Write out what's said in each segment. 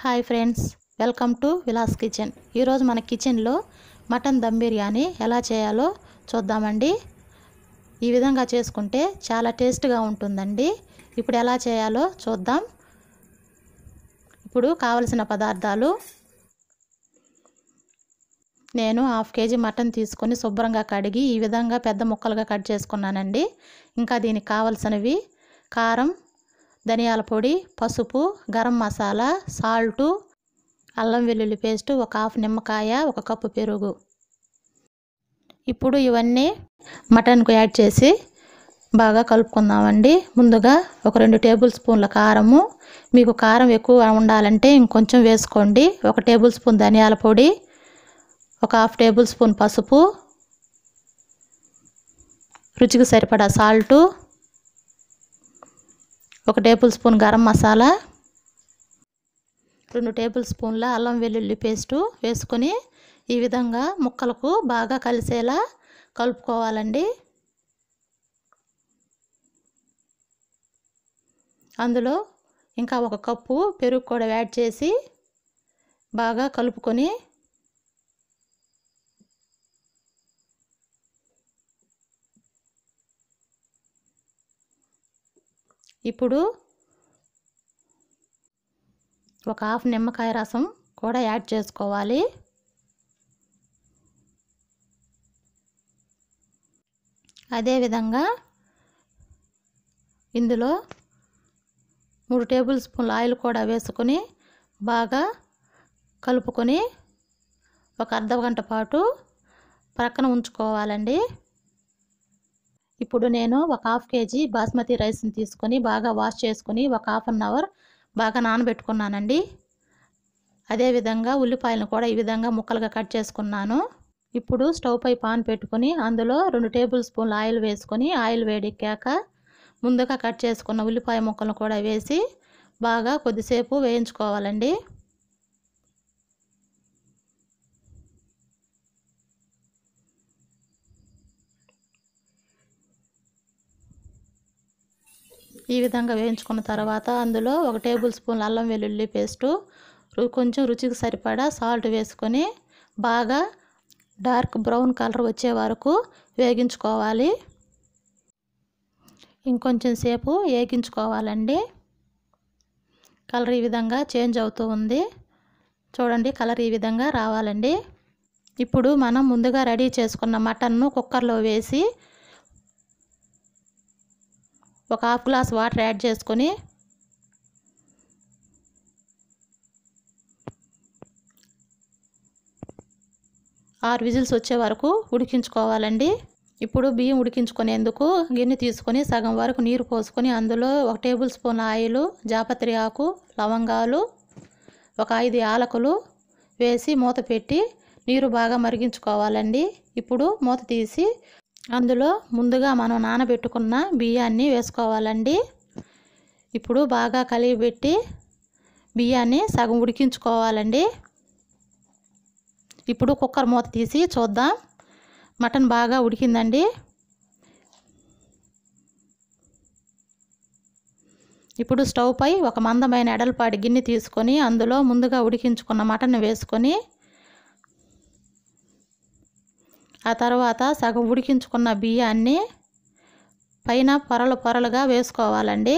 hi friends welcome to Vilas kitchen ఈరోజు మన కిచెన్లో మటన్ దమ్ బిర్యానీ ఎలా చేయాలో చూద్దామండి ఈ విధంగా చేసుకుంటే చాలా టేస్ట్గా ఉంటుందండి ఇప్పుడు ఎలా చేయాలో చూద్దాం ఇప్పుడు కావలసిన పదార్థాలు నేను హాఫ్ కేజీ మటన్ తీసుకొని శుభ్రంగా కడిగి ఈ విధంగా పెద్ద ముక్కలుగా కట్ చేసుకున్నానండి ఇంకా దీనికి కావలసినవి కారం ధనియాల పొడి పసుపు గరం మసాలా సాల్టు అల్లం వెల్లుల్లి పేస్టు ఒక హాఫ్ నిమ్మకాయ ఒక కప్పు పెరుగు ఇప్పుడు ఇవన్నీ మటన్కు యాడ్ చేసి బాగా కలుపుకుందామండి ముందుగా ఒక రెండు టేబుల్ స్పూన్ల కారము మీకు కారం ఎక్కువ ఉండాలంటే ఇంకొంచెం వేసుకోండి ఒక టేబుల్ స్పూన్ ధనియాల పొడి ఒక హాఫ్ టేబుల్ స్పూన్ పసుపు రుచికి సరిపడా సాల్టు ఒక టేబుల్ స్పూన్ గరం మసాలా రెండు టేబుల్ స్పూన్ల అల్లం వెల్లుల్లి పేస్టు వేసుకొని ఈ విధంగా ముక్కలకు బాగా కలిసేలా కలుపుకోవాలండి అందులో ఇంకా ఒక కప్పు పెరుగు కూడా యాడ్ చేసి బాగా కలుపుకొని ఇప్పుడు ఒక హాఫ్ నిమ్మకాయ రసం కూడా యాడ్ చేసుకోవాలి అదేవిధంగా ఇందులో మూడు టేబుల్ స్పూన్ల ఆయిల్ కూడా వేసుకొని బాగా కలుపుకొని ఒక అర్ధ గంట పాటు ప్రక్కన ఉంచుకోవాలండి ఇప్పుడు నేను ఒక హాఫ్ కేజీ బాస్మతి రైస్ని తీసుకొని బాగా వాష్ చేసుకుని ఒక హాఫ్ అన్ అవర్ బాగా నానబెట్టుకున్నానండి అదేవిధంగా ఉల్లిపాయలను కూడా ఈ విధంగా ముక్కలుగా కట్ చేసుకున్నాను ఇప్పుడు స్టవ్ పై పాన్ పెట్టుకుని అందులో రెండు టేబుల్ స్పూన్ల ఆయిల్ వేసుకొని ఆయిల్ వేడెక్కాక ముందుగా కట్ చేసుకున్న ఉల్లిపాయ ముక్కలను కూడా వేసి బాగా కొద్దిసేపు వేయించుకోవాలండి ఈ విధంగా వేయించుకున్న తర్వాత అందులో ఒక టేబుల్ స్పూన్ అల్లం వెల్లుల్లి పేస్టు కొంచెం రుచికి సరిపడా సాల్ట్ వేసుకొని బాగా డార్క్ బ్రౌన్ కలర్ వచ్చే వరకు వేగించుకోవాలి ఇంకొంచెం సేపు వేగించుకోవాలండి కలర్ ఈ విధంగా చేంజ్ అవుతూ ఉంది చూడండి కలర్ ఈ విధంగా రావాలండి ఇప్పుడు మనం ముందుగా రెడీ చేసుకున్న మటన్ను కుక్కర్లో వేసి ఒక హాఫ్ గ్లాస్ వాటర్ యాడ్ చేసుకొని ఆరు విజిల్స్ వచ్చే వరకు ఉడికించుకోవాలండి ఇప్పుడు బియ్యం ఉడికించుకునేందుకు గిన్నె తీసుకొని సగం వరకు నీరు పోసుకొని అందులో ఒక టేబుల్ స్పూన్ ఆయిల్ జాపత్రి ఆకు లవంగాలు ఒక ఐదు యాలకులు వేసి మూత పెట్టి నీరు బాగా మరిగించుకోవాలండి ఇప్పుడు మూత తీసి అందులో ముందుగా మనం నానబెట్టుకున్న బియ్యాన్ని వేసుకోవాలండి ఇప్పుడు బాగా కలిగిపెట్టి బియ్యాన్ని సగం ఉడికించుకోవాలండి ఇప్పుడు కుక్కర్ మూత తీసి చూద్దాం మటన్ బాగా ఉడికిందండి ఇప్పుడు స్టవ్ పై ఒక మందమైన ఎడల్పాటి గిన్నె తీసుకొని అందులో ముందుగా ఉడికించుకున్న మటన్ వేసుకొని ఆ తర్వాత సగం ఉడికించుకున్న బియ్యాన్ని పైన పొరలు పొరలుగా వేసుకోవాలండి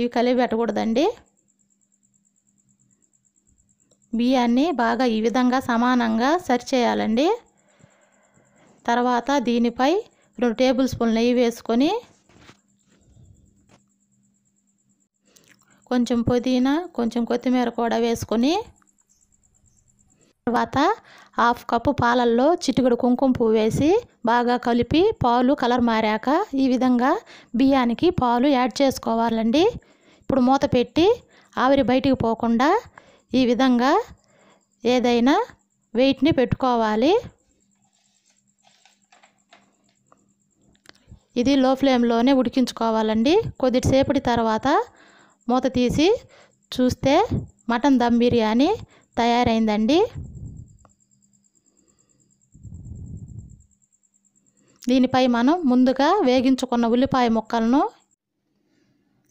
ఇవి కలిపి పెట్టకూడదండి బియ్యాన్ని బాగా ఈ విధంగా సమానంగా సరిచేయాలండి తర్వాత దీనిపై రెండు టేబుల్ స్పూన్ నెయ్యి వేసుకొని కొంచెం పుదీనా కొంచెం కొత్తిమీర కూడా వేసుకొని తర్వాత హాఫ్ కప్పు పాలల్లో చిటికెడు కుంకుమ పువ్వు వేసి బాగా కలిపి పాలు కలర్ మారాక ఈ విధంగా బియ్యానికి పాలు యాడ్ చేసుకోవాలండి ఇప్పుడు మూత పెట్టి ఆవిరి బయటికి పోకుండా ఈ విధంగా ఏదైనా వెయిట్ని పెట్టుకోవాలి ఇది లో ఫ్లేమ్లోనే ఉడికించుకోవాలండి కొద్దిసేపటి తర్వాత మూత తీసి చూస్తే మటన్ దమ్ బిర్యానీ తయారైందండి దీనిపై మనం ముందుగా వేగించుకున్న ఉల్లిపాయ ముక్కలను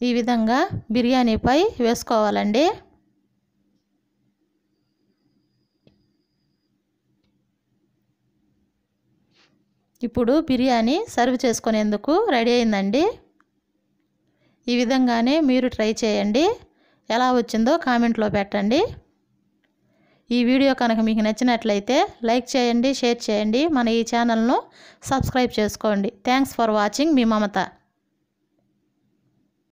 ఈ విధంగా బిర్యానీపై వేసుకోవాలండి ఇప్పుడు బిర్యానీ సర్వ్ చేసుకునేందుకు రెడీ అయిందండి ఈ విధంగానే మీరు ట్రై చేయండి ఎలా వచ్చిందో కామెంట్లో పెట్టండి ఈ వీడియో కనుక మీకు నచ్చినట్లయితే లైక్ చేయండి షేర్ చేయండి మన ఈ ఛానల్ను సబ్స్క్రైబ్ చేసుకోండి థ్యాంక్స్ ఫర్ వాచింగ్ మీ మమత